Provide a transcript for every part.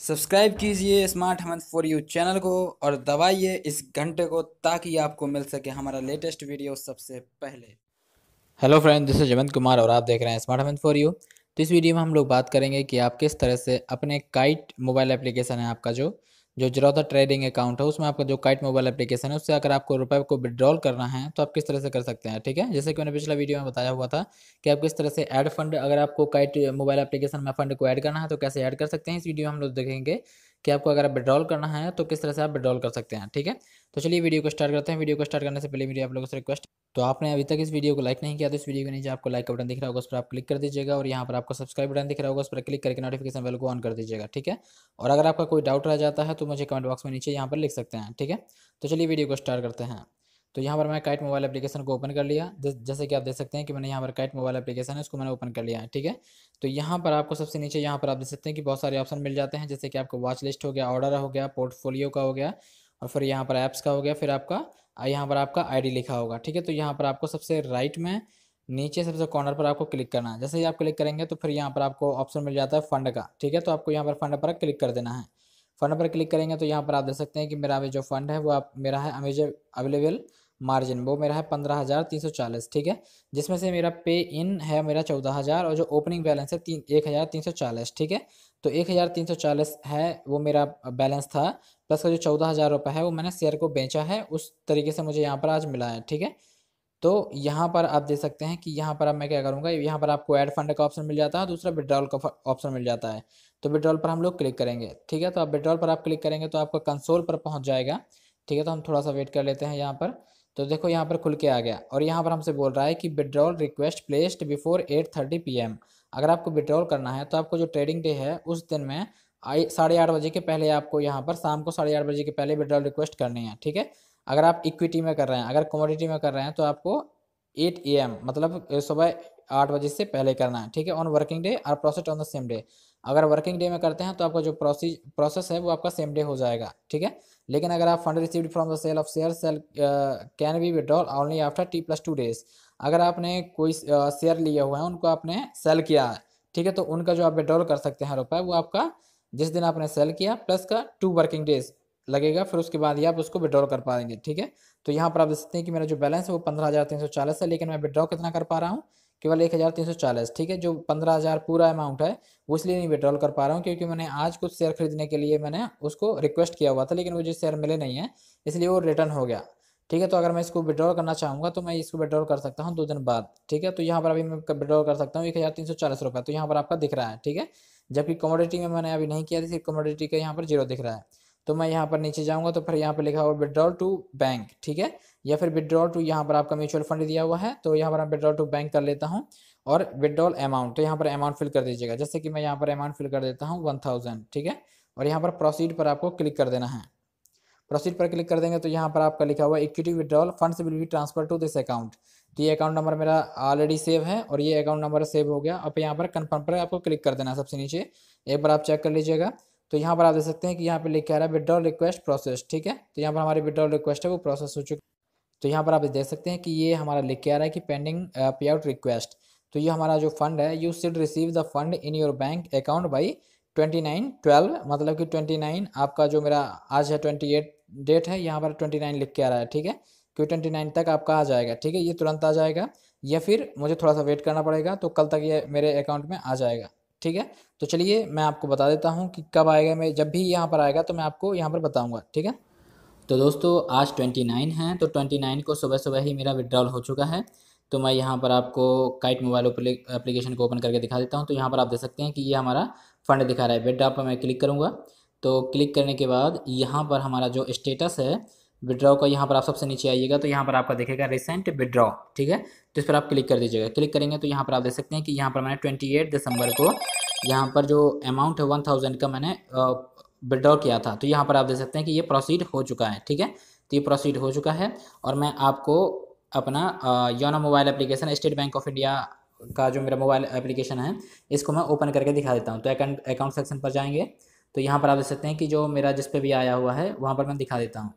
subscribe कीजिए smart Hemant for you channel को और दबाइए इस घंटे को ताकि आपको मिल सके हमारा लेटेस्ट वीडियो सबसे पहले hello friend this is Hemant Kumar और आप देख रहे हैं स्मार्ट हेमंत फॉर यू तो इस वीडियो में हम लोग बात करेंगे कि आप किस तरह से अपने काइट मोबाइल एप्लीकेशन है आपका जो जो जरोधा ट्रेडिंग अकाउंट है उसमें आपका जो काइट मोबाइल एप्लीकेशन है उससे अगर आपको रुपए को विड्रॉल करना है तो आप किस तरह से कर सकते हैं ठीक है जैसे कि मैंने पिछला वीडियो में बताया हुआ था कि आप किस तरह से ऐड फंड अगर आपको काइट मोबाइल एप्लीकेशन में फंड को ऐड करना है तो कैसे ऐड कर सकते हैं इस वीडियो में हम लोग देखेंगे कि आपको अगर आप विड्रॉल करना है तो किस तरह से आप विड्रॉल कर सकते हैं ठीक है तो चलिए वीडियो को स्टार्ट करते हैं वीडियो को स्टार्ट करने से पहले मेरी आप लोगों से रिक्वेस्ट तो आपने अभी तक इस वीडियो को लाइक नहीं किया तो इस वीडियो के नीचे आपको लाइक का बटन दिख रहा होगा उस पर आप क्लिक कर दीजिएगा और यहाँ पर आपको सब्सक्राइब बटन दिख रहा होगा उस पर क्लिक करके नोटिफिकेशन बेल को ऑन कर दीजिएगा ठीक है और अगर आपका कोई डाउट रह जाता है तो मुझे कमेंट बॉक्स में नीचे यहाँ पर लिख सकते हैं ठीक है तो चलिए वीडियो को स्टार्ट करते हैं तो यहाँ पर मैं काइट मोबाइल एप्लीकेशन को ओपन कर लिया जैसे कि आप देख सकते हैं कि मैंने यहाँ पर काइट मोबाइल एप्लीकेशन है उसको मैंने ओपन कर लिया है ठीक है तो यहाँ पर आपको सबसे नीचे यहाँ पर आप देख सकते हैं कि बहुत सारे ऑप्शन मिल जाते हैं जैसे कि आपको वॉच लिस्ट हो गया ऑर्डर हो गया पोर्टफोलियो का हो गया और फिर यहाँ पर ऐप्स का हो गया फिर आपका यहाँ पर आपका आईडी लिखा होगा ठीक है तो यहाँ पर आपको सबसे राइट में नीचे सबसे कॉर्नर पर आपको क्लिक करना है जैसे ही आप क्लिक करेंगे तो फिर यहाँ पर आपको ऑप्शन मिल जाता है फंड का ठीक है तो आपको यहाँ पर फंड पर क्लिक कर देना है फंड पर क्लिक करेंगे तो यहाँ पर आप देख सकते हैं कि मेरा जो फंड है वो आप मेरा है अमेजन अवेलेबल मार्जिन वो मेरा है पंद्रह हज़ार तीन सौ चालीस ठीक है जिसमें से मेरा पे इन है मेरा चौदह हज़ार और जो ओपनिंग बैलेंस है तीन एक हज़ार तीन सौ चालीस ठीक है तो एक हज़ार तीन सौ चालीस है वो मेरा बैलेंस था प्लस का जो चौदह हज़ार रुपये है वो मैंने शेयर को बेचा है उस तरीके से मुझे यहाँ पर आज मिला है ठीक है तो यहाँ पर आप देख सकते हैं कि यहाँ पर अब मैं क्या करूँगा यहाँ पर आपको एड फंड का ऑप्शन मिल जाता है दूसरा विड्रॉल का ऑप्शन मिल जाता है तो विड्रॉल पर हम लोग क्लिक करेंगे ठीक है तो आप विड्रॉल पर आप क्लिक करेंगे तो आपका कंसोल पर पहुँच जाएगा ठीक है तो हम थोड़ा सा वेट कर लेते हैं यहाँ पर तो देखो यहाँ पर खुल के आ गया और यहाँ पर हमसे बोल रहा है कि withdrawal request placed before eight thirty P M अगर आपको विड्रॉल करना है तो आपको जो ट्रेडिंग डे है उस दिन में आई साढ़े आठ बजे के पहले आपको यहाँ पर शाम को साढ़े आठ बजे के पहले विड्रॉल रिक्वेस्ट करनी है ठीक है अगर आप इक्विटी में कर रहे हैं अगर कमोडिटी में कर रहे हैं तो आपको एट ए एम मतलब सुबह आठ बजे से पहले करना है ठीक है ऑन वर्किंग डे और process on the same day अगर वर्किंग डे में करते हैं तो आपका जो प्रोसीज प्रोसेस है वो आपका सेम डे हो जाएगा ठीक है लेकिन अगर आप fund received from the sale of share sale can be withdrawal only after T plus two days अगर आपने कोई शेयर लिए हुए हैं उनको आपने सेल किया है ठीक है तो उनका जो आप विड्रॉल कर सकते हैं रुपये वो आपका जिस दिन आपने सेल किया प्लस का टू वर्किंग डेज लगेगा फिर उसके बाद ही आप उसको विड्रॉ कर पाएंगे ठीक है तो यहाँ पर आप देख सकते हैं कि मेरा जो बैलेंस है वो पंद्रह हज़ार तीन सौ चालीस है लेकिन मैं विड्रॉ कितना कर पा रहा हूँ केवल एक हज़ार तीन सौ चालीस ठीक है जो पंद्रह हज़ार पूरा अमाउंट है वो इसलिए नहीं विड्रॉल कर पा रहा हूँ क्योंकि मैंने आज कुछ शेयर खरीदने के लिए मैंने उसको रिक्वेस्ट किया हुआ था लेकिन वो जो शेयर मिले नहीं है इसलिए वो रिटर्न हो गया ठीक है तो अगर मैं इसको विड्रॉल करना चाहूँगा तो मैं इसको विड्रॉल कर सकता हूँ दो दिन बाद ठीक है तो यहाँ पर अभी मैं विड्रॉल कर सकता हूँ एक हज़ार तीन सौ चालीस रुपये तो यहाँ पर आपका दिख रहा है ठीक है जबकि कमोडिटी में मैंने अभी नहीं किया था तो कमोडिटी का यहाँ पर जीरो दिख रहा है तो मैं यहाँ पर नीचे जाऊँगा तो फिर यहाँ पर लिखा हुआ विड्रॉल टू बैंक ठीक है या फिर विड्रॉल टू यहाँ पर आपका म्यूचुअल फंड दिया हुआ है तो यहाँ पर मैं विड्रॉल टू बैंक कर लेता हूँ और विदड्रॉल अमाउंट तो यहाँ पर अमाउंट फिल कर दीजिएगा जैसे कि मैं यहाँ पर अमाउंट फिल कर देता हूँ वन थाउजेंड ठीक है और यहाँ पर प्रोसीड पर आपको क्लिक कर देना है प्रोसीड पर क्लिक कर देंगे तो यहाँ पर आपका लिखा हुआ equity withdrawal funds will be transfer to this account तो ये अकाउंट नंबर मेरा ऑलरेडी सेव है और ये अकाउंट नंबर सेव हो गया अब यहाँ पर कन्फर्म पर आपको क्लिक कर देना है सबसे नीचे एक बार आप चेक कर लीजिएगा तो यहाँ पर आप देख सकते हैं कि यहाँ पे आ रहा है विड्रॉल रिक्वेस्ट प्रोसेस ठीक है तो यहाँ पर हमारी विड्रॉल रिक्वेस्ट है वो प्रोसेस हो चुकी तो यहाँ पर आप देख सकते हैं कि ये हमारा लिख के आ रहा है कि पेंडिंग पे आउट रिक्वेस्ट तो ये हमारा जो फंड है you should receive the fund in your bank account by twenty nine twelve मतलब कि ट्वेंटी नाइन आपका जो मेरा आज है ट्वेंटी एट डेट है यहाँ पर ट्वेंटी नाइन लिख के आ रहा है ठीक है क्यों ट्वेंटी नाइन तक आपका आ जाएगा ठीक है ये तुरंत आ जाएगा या फिर मुझे थोड़ा सा वेट करना पड़ेगा तो कल तक ये मेरे अकाउंट में आ जाएगा ठीक है तो चलिए मैं आपको बता देता हूँ कि कब आएगा मैं जब भी यहाँ पर आएगा तो मैं आपको यहाँ पर बताऊँगा ठीक है तो दोस्तों आज ट्वेंटी नाइन है तो ट्वेंटी नाइन को सुबह सुबह ही मेरा विड्रॉल हो चुका है तो मैं यहाँ पर आपको काइट मोबाइल एप्लीकेशन को ओपन करके दिखा देता हूँ तो यहाँ पर आप देख सकते हैं कि ये हमारा फंड दिखा रहा है विड्रॉ पर मैं क्लिक करूँगा तो क्लिक करने के बाद यहाँ पर हमारा जो स्टेटस है विड्रॉ का यहाँ पर आप सबसे नीचे आइएगा तो यहाँ पर आपका देखेगा रिसेंट विड्रॉ ठीक है तो इस पर आप क्लिक कर दीजिएगा क्लिक करेंगे तो यहाँ पर आप देख सकते हैं कि यहाँ पर मैंने ट्वेंटी एट दिसंबर को यहाँ पर जो अमाउंट है वन थाउजेंड का मैंने विड्रॉ किया था तो यहाँ पर आप देख सकते हैं कि ये प्रोसीड हो चुका है ठीक है तो ये प्रोसीड हो चुका है और मैं आपको अपना YONO mobile application State Bank of India का जो मेरा मोबाइल एप्लीकेशन है इसको मैं ओपन करके दिखा देता हूँ तो अकाउंट सेक्शन पर जाएंगे तो यहाँ पर आप देख सकते हैं कि जो मेरा जिस पे भी आया हुआ है वहाँ पर मैं दिखा देता हूँ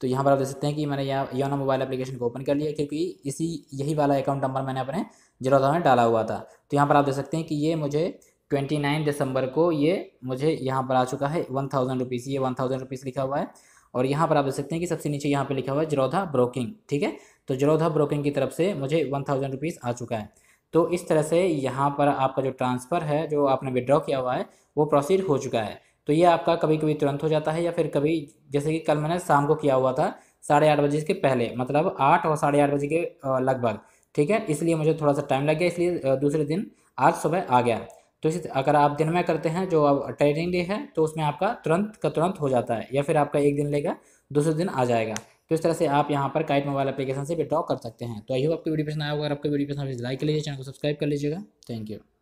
तो यहाँ पर आप देख सकते हैं कि मैंने यहाँ योनो मोबाइल एप्लीकेशन को ओपन कर लिया क्योंकि इसी यही वाला अकाउंट नंबर मैंने अपने जीरो में डाला हुआ था तो यहाँ पर आप देख सकते हैं कि ये मुझे ट्वेंटी नाइन दिसंबर को ये मुझे यहाँ पर आ चुका है वन थाउजेंड रुपीज़ ये वन थाउजेंड रुपीज़ लिखा हुआ है और यहाँ पर आप देख सकते हैं कि सबसे नीचे यहाँ पे लिखा हुआ है जरोधा ब्रोकिंग ठीक है तो जरोधा ब्रोकिंग की तरफ से मुझे वन थाउजेंड रुपीज़ आ चुका है तो इस तरह से यहाँ पर आपका जो ट्रांसफ़र है जो आपने विड्रॉ किया हुआ है वो प्रोसीड हो चुका है तो ये आपका कभी कभी तुरंत हो जाता है या फिर कभी जैसे कि कल मैंने शाम को किया हुआ था साढ़े आठ बजे के पहले मतलब आठ और साढ़े आठ बजे के लगभग ठीक है इसलिए मुझे थोड़ा सा टाइम लग गया इसलिए दूसरे दिन आज सुबह आ गया तो इस अगर आप दिन में करते हैं जो अब ट्रेडिंग डे है तो उसमें आपका तुरंत का तुरंत हो जाता है या फिर आपका एक दिन लेगा दूसरे दिन आ जाएगा तो इस तरह से आप यहाँ पर काइट मोबाइल एप्लीकेशन से विड्रॉ कर सकते हैं तो आई होप आपकी वीडियो पसंद आया होगा अगर वीडियो पसंद लाइक कर लीजिए चैनल को सब्सक्राइब कर लीजिएगा थैंक यू